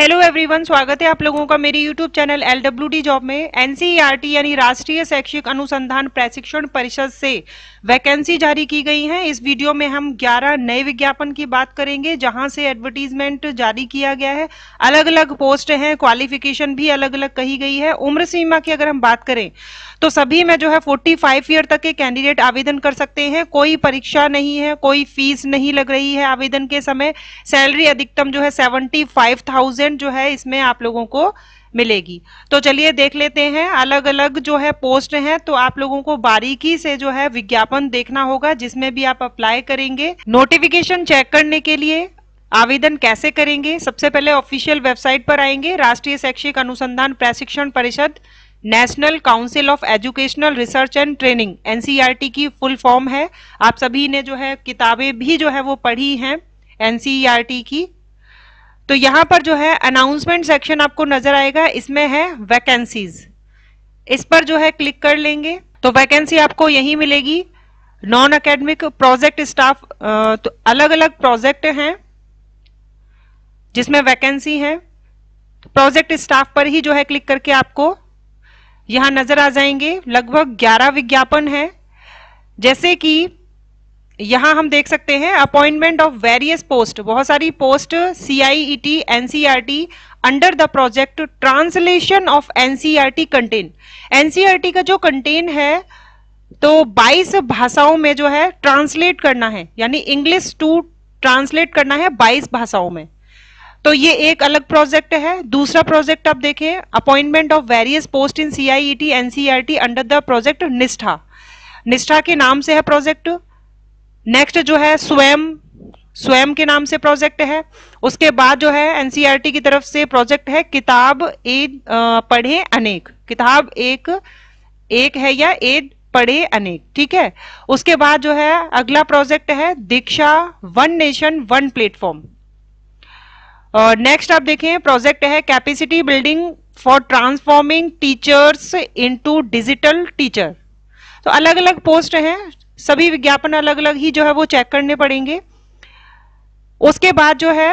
hello everyone स्वागत है आप लोगों का मेरी YouTube channel L W D job में एनसीईआरटी e यानी राष्ट्रीय शैक्षिक अनुसंधान प्रशिक्षण परिषद से वैकेंसी जारी की गई है इस वीडियो में हम 11 नए विज्ञापन की बात करेंगे जहां से एडवर्टीजमेंट जारी किया गया है अलग अलग पोस्ट हैं क्वालिफिकेशन भी अलग अलग कही गई है उम्र सीमा की अगर हम बात करें तो सभी में जो है फोर्टी ईयर तक के कैंडिडेट आवेदन कर सकते हैं कोई परीक्षा नहीं है कोई फीस नहीं लग रही है आवेदन के समय सैलरी अधिकतम जो है सेवेंटी फाइव थाउजेंड कंडीशन जो है इसमें आप लोगों को मिलेगी तो चलिए देख लेते हैं अलग अलग जो है पोस्ट हैं तो आप लोगों को बारीकी से जो है विज्ञापन देखना होगा जिसमें भी आप अप्लाई करेंगे नोटिफिकेशन चेक करने के लिए आवेदन कैसे करेंगे सबसे पहले ऑफिशियल वेबसाइट पर आएंगे राष्ट्रीय शैक्षिक अनुसंधान प्रशिक्षण परिषद national council of educational research and training NCERT की फुल फॉर्म है आप सभी ने जो है किताबें भी जो है वो पढ़ी हैं एनसीईआरटी e की तो यहां पर जो है अनाउंसमेंट सेक्शन आपको नजर आएगा इसमें है वैकेंसीज इस पर जो है क्लिक कर लेंगे तो वैकेंसी आपको यही मिलेगी नॉन अकेडमिक प्रोजेक्ट स्टाफ तो अलग अलग प्रोजेक्ट हैं जिसमें वैकेंसी है प्रोजेक्ट स्टाफ पर ही जो है क्लिक करके आपको यहां नजर आ जाएंगे लगभग 11 विज्ञापन है जैसे कि यहाँ हम देख सकते हैं अपॉइंटमेंट ऑफ वेरियस पोस्ट बहुत सारी post C I E T NCR T under the project translation of NCERT content NCERT का जो कंटेन है तो 22 भाषाओं में जो है ट्रांसलेट करना है यानी इंग्लिश टू ट्रांसलेट करना है 22 भाषाओं में तो ये एक अलग प्रोजेक्ट है दूसरा प्रोजेक्ट आप देखें appointment of various post in CIET NCERT under the project Nishtha Nishtha के नाम से है प्रोजेक्ट नेक्स्ट जो है स्वयं स्वयं के नाम से प्रोजेक्ट है उसके बाद जो है एनसीईआरटी e की तरफ से प्रोजेक्ट है किताब ए पढ़े अनेक किताब एक एक है या एद पढ़े अनेक ठीक है उसके बाद जो है अगला प्रोजेक्ट है Diksha one nation one platform और नेक्स्ट आप देखें प्रोजेक्ट है capacity building for transforming teachers into digital teacher तो अलग अलग पोस्ट हैं सभी विज्ञापन अलग अलग ही जो है वो चेक करने पड़ेंगे उसके बाद जो है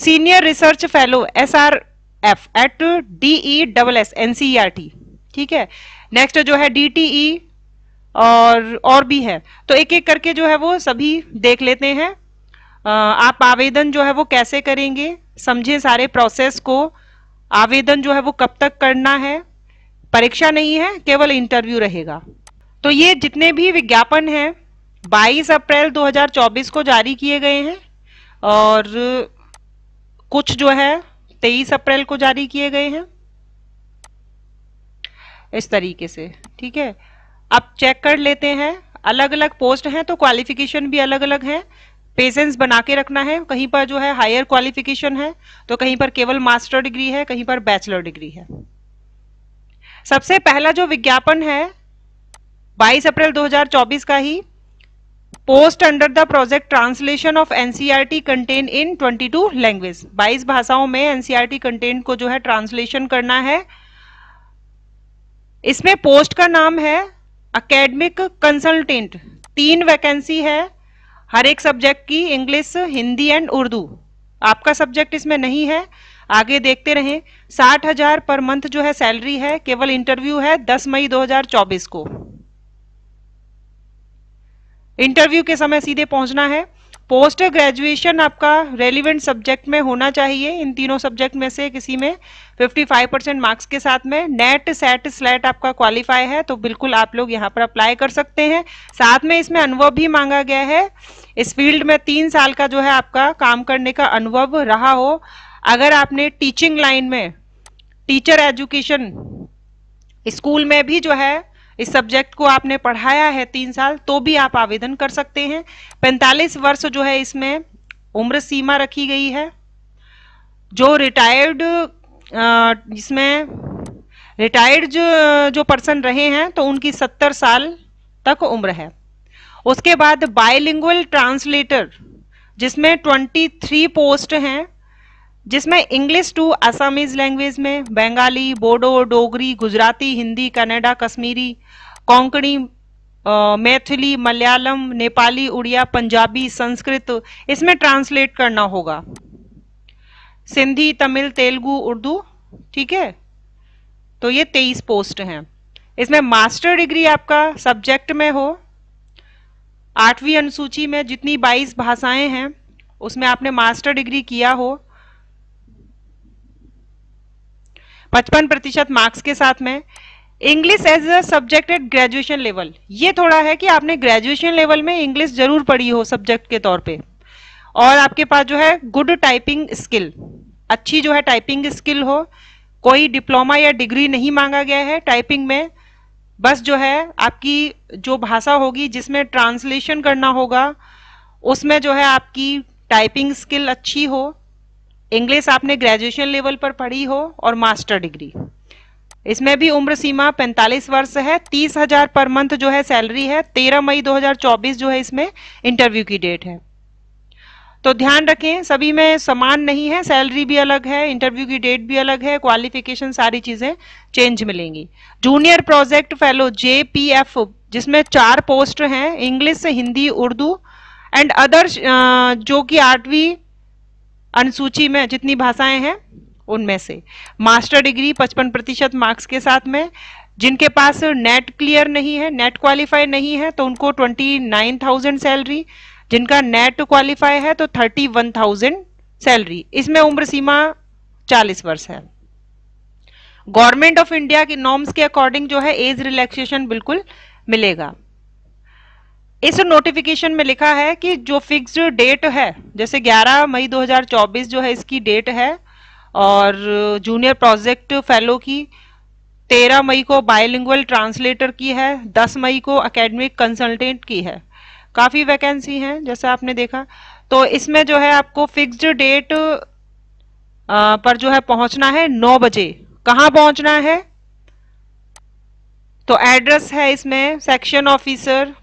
senior research fellow S R F at D E double S T ठीक है नेक्स्ट जो है डी टी ई और और भी है तो एक एक करके जो है वो सभी देख लेते हैं आप आवेदन जो है वो कैसे करेंगे समझे सारे प्रोसेस को आवेदन जो है वो कब तक करना है परीक्षा नहीं है केवल इंटरव्यू रहेगा तो ये जितने भी विज्ञापन हैं 22 अप्रैल 2024 को जारी किए गए हैं और कुछ जो है 23 अप्रैल को जारी किए गए हैं इस तरीके से ठीक है अब चेक कर लेते हैं अलग अलग पोस्ट हैं तो क्वालिफिकेशन भी अलग अलग है पेशेंस बना के रखना है कहीं पर जो है हायर क्वालिफिकेशन है तो कहीं पर केवल मास्टर डिग्री है कहीं पर बैचलर डिग्री है सबसे पहला जो विज्ञापन है 22 अप्रैल 2024 का ही post under the project translation of NCERT content in 22 language 22 भाषाओं में एनसीईआरटी कंटेंट e को जो है ट्रांसलेशन करना है इसमें पोस्ट का नाम है अकेडमिक कंसल्टेंट तीन वैकेंसी है हर एक सब्जेक्ट की इंग्लिश हिंदी एंड उर्दू आपका सब्जेक्ट इसमें नहीं है आगे देखते रहें साठ हजार पर मंथ जो है सैलरी है केवल इंटरव्यू है 10 मई 2024 को इंटरव्यू के समय सीधे पहुंचना है पोस्ट ग्रेजुएशन आपका रेलिवेंट सब्जेक्ट में होना चाहिए इन तीनों सब्जेक्ट में से किसी में 55 परसेंट मार्क्स के साथ में नेट सेट स्लेट आपका क्वालिफाई है तो बिल्कुल आप लोग यहाँ पर अप्लाई कर सकते हैं साथ में इसमें अनुभव भी मांगा गया है इस फील्ड में तीन साल का जो है आपका काम करने का अनुभव रहा हो अगर आपने टीचिंग लाइन में टीचर एजुकेशन स्कूल में भी जो है इस सब्जेक्ट को आपने पढ़ाया है तीन साल तो भी आप आवेदन कर सकते हैं पैंतालीस वर्ष जो है इसमें उम्र सीमा रखी गई है जो रिटायर्ड इसमें रिटायर्ड जो जो पर्सन रहे हैं तो उनकी सत्तर साल तक उम्र है उसके बाद बायलिंगुअल ट्रांसलेटर जिसमें 23 पोस्ट हैं जिसमें इंग्लिश टू असामीज लैंग्वेज में बंगाली बोडो डोगरी गुजराती हिंदी कनाडा कश्मीरी कोंकणी मैथिली मलयालम नेपाली उड़िया पंजाबी संस्कृत इसमें ट्रांसलेट करना होगा सिंधी तमिल तेलुगु उर्दू ठीक है तो ये तेईस पोस्ट हैं इसमें मास्टर डिग्री आपका सब्जेक्ट में हो आठवीं अनुसूची में जितनी बाईस भाषाएं हैं उसमें आपने मास्टर डिग्री किया हो पचपन प्रतिशत मार्क्स के साथ में English as a subject at graduation level ये थोड़ा है कि आपने ग्रेजुएशन लेवल में इंग्लिश जरूर पढ़ी हो सब्जेक्ट के तौर पे और आपके पास जो है गुड टाइपिंग स्किल अच्छी जो है टाइपिंग स्किल हो कोई डिप्लोमा या डिग्री नहीं मांगा गया है टाइपिंग में बस जो है आपकी जो भाषा होगी जिसमें ट्रांसलेशन करना होगा उसमें जो है आपकी टाइपिंग स्किल अच्छी हो इंग्लिश आपने ग्रेजुएशन लेवल पर पढ़ी हो और मास्टर डिग्री इसमें भी उम्र सीमा 45 वर्ष है तीस हजार पर मंथ जो है सैलरी है 13 मई 2024 जो है इसमें इंटरव्यू की डेट है तो ध्यान रखें सभी में समान नहीं है सैलरी भी अलग है इंटरव्यू की डेट भी अलग है क्वालिफिकेशन सारी चीज़ें चेंज मिलेंगी जूनियर प्रोजेक्ट फेलो जे जिसमें चार पोस्ट हैं English Hindi Urdu and other जो कि आठवीं अनुसूची में जितनी भाषाएं हैं उनमें से मास्टर डिग्री 55 प्रतिशत मार्क्स के साथ में जिनके पास नेट क्लियर नहीं है नेट क्वालिफाई नहीं है तो उनको 29,000 सैलरी जिनका नेट क्वालिफाई है तो 31,000 सैलरी इसमें उम्र सीमा 40 वर्ष है गवर्नमेंट ऑफ इंडिया के नॉर्म्स के अकॉर्डिंग जो है एज रिलैक्सेशन बिल्कुल मिलेगा इस नोटिफिकेशन में लिखा है कि जो फिक्स डेट है जैसे 11 मई 2024 जो है इसकी डेट है और जूनियर प्रोजेक्ट फेलो की 13 मई को बायोलिंगुअल ट्रांसलेटर की है 10 मई को एकेडमिक कंसल्टेंट की है काफ़ी वैकेंसी हैं जैसे आपने देखा तो इसमें जो है आपको फिक्स डेट पर जो है पहुंचना है 9 बजे कहाँ पहुंचना है तो एड्रेस है इसमें section officer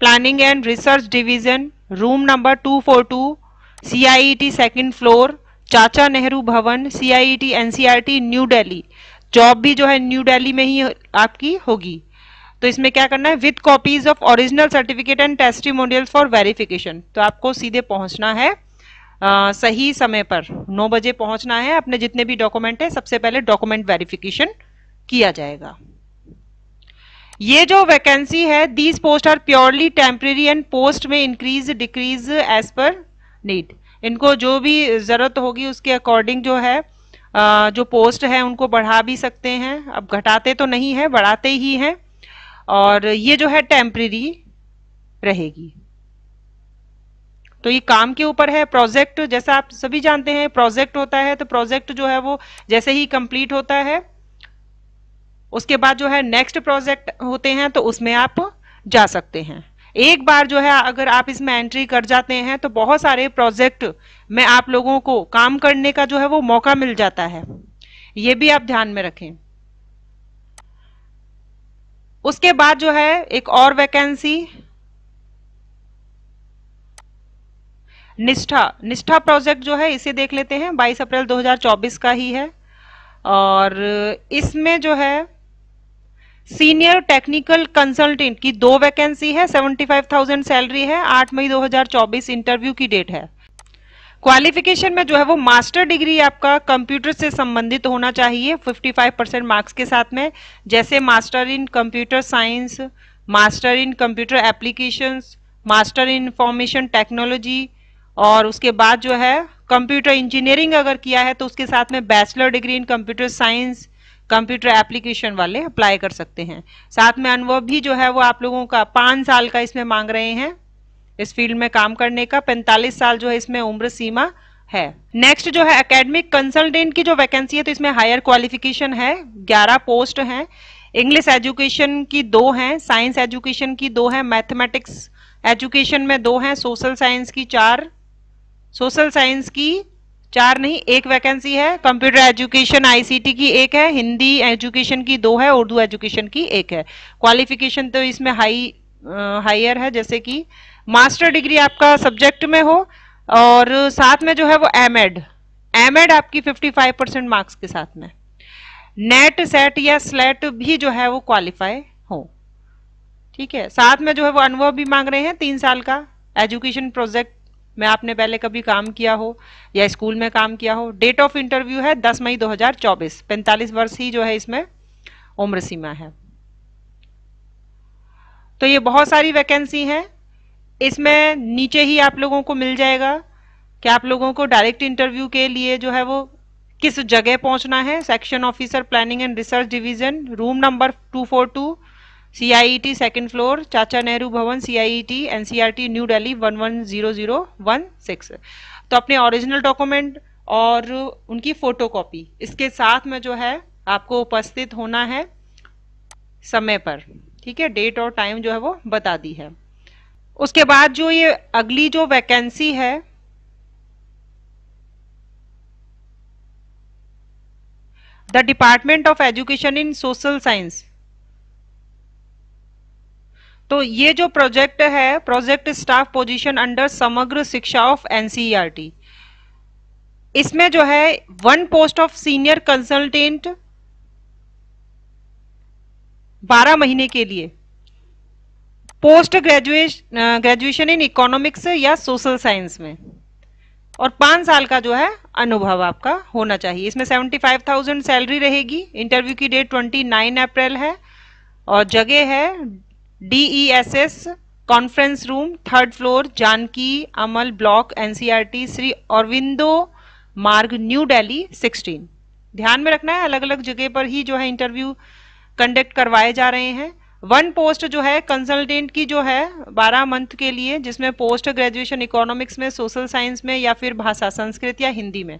planning and research division room number 242 T second floor Chacha Nehru Bhavan CIET NCERT new Delhi job भी जो है न्यू दिल्ली में ही आपकी होगी तो इसमें क्या करना है with copies of original certificate and testimonial for verification तो आपको सीधे पहुंचना है आ, सही समय पर 9 बजे पहुंचना है अपने जितने भी डॉक्यूमेंट है सबसे पहले डॉक्यूमेंट वेरिफिकेशन किया जाएगा ये जो वैकेंसी है these post are purely temporary and post में increase decrease as per need इनको जो भी ज़रूरत होगी उसके अकॉर्डिंग जो है जो पोस्ट है उनको बढ़ा भी सकते हैं अब घटाते तो नहीं है बढ़ाते ही हैं और ये जो है टेम्प्रेरी रहेगी तो ये काम के ऊपर है प्रोजेक्ट जैसा आप सभी जानते हैं प्रोजेक्ट होता है तो प्रोजेक्ट जो है वो जैसे ही कंप्लीट होता है उसके बाद जो है नेक्स्ट प्रोजेक्ट होते हैं तो उसमें आप जा सकते हैं एक बार जो है अगर आप इसमें एंट्री कर जाते हैं तो बहुत सारे प्रोजेक्ट में आप लोगों को काम करने का जो है वो मौका मिल जाता है ये भी आप ध्यान में रखें उसके बाद जो है एक और वैकेंसी निष्ठा निष्ठा प्रोजेक्ट जो है इसे देख लेते हैं 22 अप्रैल 2024 का ही है और इसमें जो है सीनियर टेक्निकल कंसल्टेंट की दो वैकेंसी है 75,000 सैलरी है 8 मई 2024 इंटरव्यू की डेट है क्वालिफिकेशन में जो है वो मास्टर डिग्री आपका कंप्यूटर से संबंधित होना चाहिए 55 परसेंट मार्क्स के साथ में जैसे master in computer science master in computer applications master in information technology और उसके बाद जो है कंप्यूटर इंजीनियरिंग अगर किया है तो उसके साथ में bachelor degree in computer science computer application वाले अप्लाई कर सकते हैं साथ में अनुभव भी जो है वो आप लोगों का पाँच साल का इसमें मांग रहे हैं इस फील्ड में काम करने का पैंतालीस साल जो है इसमें उम्र सीमा है नेक्स्ट जो है एकेडमिक कंसल्टेंट की जो वैकेंसी है तो इसमें हायर क्वालिफिकेशन है ग्यारह पोस्ट हैं इंग्लिश एजुकेशन की दो हैं साइंस एजुकेशन की दो हैं मैथमेटिक्स एजुकेशन में दो हैं सोशल साइंस की चार सोशल साइंस की चार नहीं एक वैकेंसी है कंप्यूटर एजुकेशन आईसीटी की एक है हिंदी एजुकेशन की दो है उर्दू एजुकेशन की एक है क्वालिफिकेशन तो इसमें हाई हायर है जैसे कि मास्टर डिग्री आपका सब्जेक्ट में हो और साथ में जो है वो एम एड एम एड आपकी 55 परसेंट मार्क्स के साथ में नेट सेट या स्लेट भी जो है वो क्वालिफाई हो ठीक है साथ में जो है वो अनुभव भी मांग रहे हैं तीन साल का एजुकेशन प्रोजेक्ट में आपने पहले कभी काम किया हो या स्कूल में काम किया हो डेट ऑफ इंटरव्यू है 10 मई 2024 45 वर्ष ही जो है इसमें उम्र सीमा है तो ये बहुत सारी वैकेंसी हैं इसमें नीचे ही आप लोगों को मिल जाएगा कि आप लोगों को डायरेक्ट इंटरव्यू के लिए जो है वो किस जगह पहुंचना है section officer planning and research division room number two four two C C I I T floor Chacha Nehru Bhavan C R T new Delhi one one zero zero one six तो अपने ओरिजिनल डॉक्यूमेंट और उनकी फोटो कॉपी इसके साथ में जो है आपको उपस्थित होना है समय पर ठीक है डेट और टाइम जो है वो बता दी है उसके बाद जो ये अगली जो वैकेंसी है the department of education in social science तो ये जो प्रोजेक्ट है प्रोजेक्ट स्टाफ पोजीशन अंडर समग्र शिक्षा ऑफ एनसीईआरटी e इसमें जो है one post of senior consultant 12 महीने के लिए post graduation graduation in economics या सोशल साइंस में और पांच साल का जो है अनुभव आपका होना चाहिए इसमें सेवेंटी फाइव थाउजेंड सैलरी रहेगी इंटरव्यू की डेट ट्वेंटी नाइन अप्रैल है और जगह है S conference room third floor Janaki Ammal block T Shri Aurobindo Marg new daily 16 ध्यान में रखना है अलग अलग जगह पर ही जो है इंटरव्यू कंडक्ट करवाए जा रहे हैं वन पोस्ट जो है कंसल्टेंट की जो है 12 मंथ के लिए जिसमें पोस्ट ग्रेजुएशन इकोनॉमिक्स में सोशल साइंस में या फिर भाषा संस्कृत या हिंदी में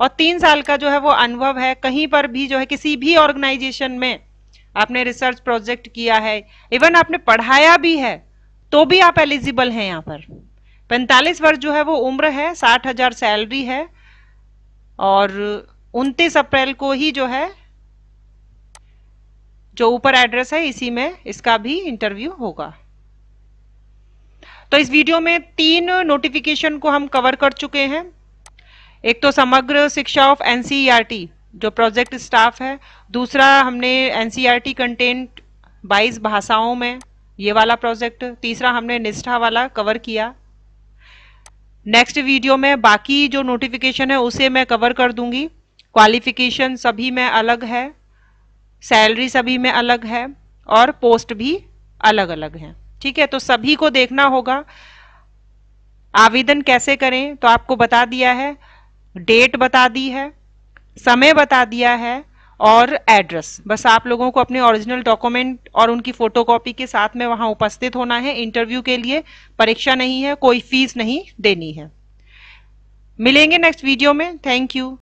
और तीन साल का जो है वो अनुभव है कहीं पर भी जो है किसी भी ऑर्गेनाइजेशन में आपने रिसर्च प्रोजेक्ट किया है इवन आपने पढ़ाया भी है तो भी आप एलिजिबल हैं यहाँ पर पैंतालीस वर्ष जो है वो उम्र है साठ हजार सैलरी है और उनतीस अप्रैल को ही जो है जो ऊपर एड्रेस है इसी में इसका भी इंटरव्यू होगा तो इस वीडियो में तीन नोटिफिकेशन को हम कवर कर चुके हैं एक तो समग्र शिक्षा ऑफ एनसीईआरटी जो प्रोजेक्ट स्टाफ है दूसरा हमने एनसीईआरटी कंटेंट 22 भाषाओं में ये वाला प्रोजेक्ट तीसरा हमने निष्ठा वाला कवर किया नेक्स्ट वीडियो में बाकी जो नोटिफिकेशन है उसे मैं कवर कर दूंगी क्वालिफिकेशन सभी में अलग है सैलरी सभी में अलग है और पोस्ट भी अलग अलग है ठीक है तो सभी को देखना होगा आवेदन कैसे करें तो आपको बता दिया है डेट बता दी है समय बता दिया है और एड्रेस बस आप लोगों को अपने ओरिजिनल डॉक्यूमेंट और उनकी फोटोकॉपी के साथ में वहां उपस्थित होना है इंटरव्यू के लिए परीक्षा नहीं है कोई फीस नहीं देनी है मिलेंगे नेक्स्ट वीडियो में थैंक यू